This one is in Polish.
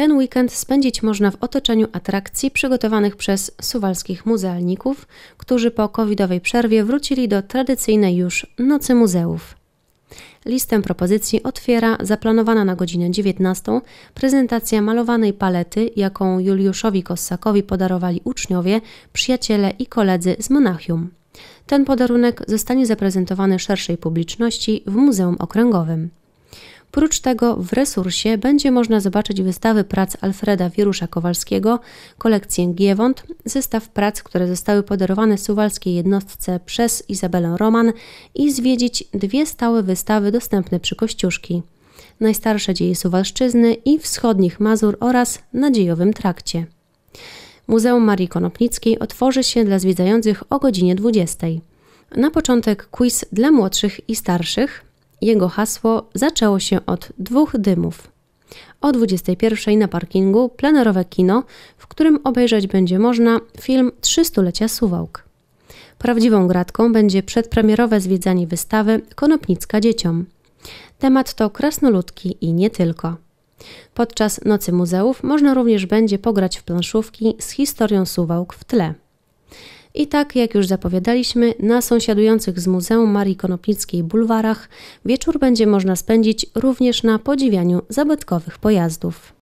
Ten weekend spędzić można w otoczeniu atrakcji przygotowanych przez suwalskich muzealników, którzy po covidowej przerwie wrócili do tradycyjnej już Nocy Muzeów. Listę propozycji otwiera zaplanowana na godzinę 19 prezentacja malowanej palety, jaką Juliuszowi Kossakowi podarowali uczniowie, przyjaciele i koledzy z Monachium. Ten podarunek zostanie zaprezentowany szerszej publiczności w Muzeum Okręgowym. Prócz tego w resursie będzie można zobaczyć wystawy prac Alfreda Wirusza Kowalskiego, kolekcję Giewont, zestaw prac, które zostały podarowane suwalskiej jednostce przez Izabelę Roman i zwiedzić dwie stałe wystawy dostępne przy Kościuszki. Najstarsze dzieje Suwalszczyzny i wschodnich Mazur oraz Nadziejowym Trakcie. Muzeum Marii Konopnickiej otworzy się dla zwiedzających o godzinie 20. Na początek quiz dla młodszych i starszych, jego hasło zaczęło się od dwóch dymów. O 21 na parkingu plenerowe kino, w którym obejrzeć będzie można film 300-lecia Suwałk. Prawdziwą gratką będzie przedpremierowe zwiedzanie wystawy Konopnicka dzieciom. Temat to krasnoludki i nie tylko. Podczas Nocy Muzeów można również będzie pograć w planszówki z historią Suwałk w tle. I tak, jak już zapowiadaliśmy, na sąsiadujących z Muzeum Marii Konopnickiej bulwarach wieczór będzie można spędzić również na podziwianiu zabytkowych pojazdów.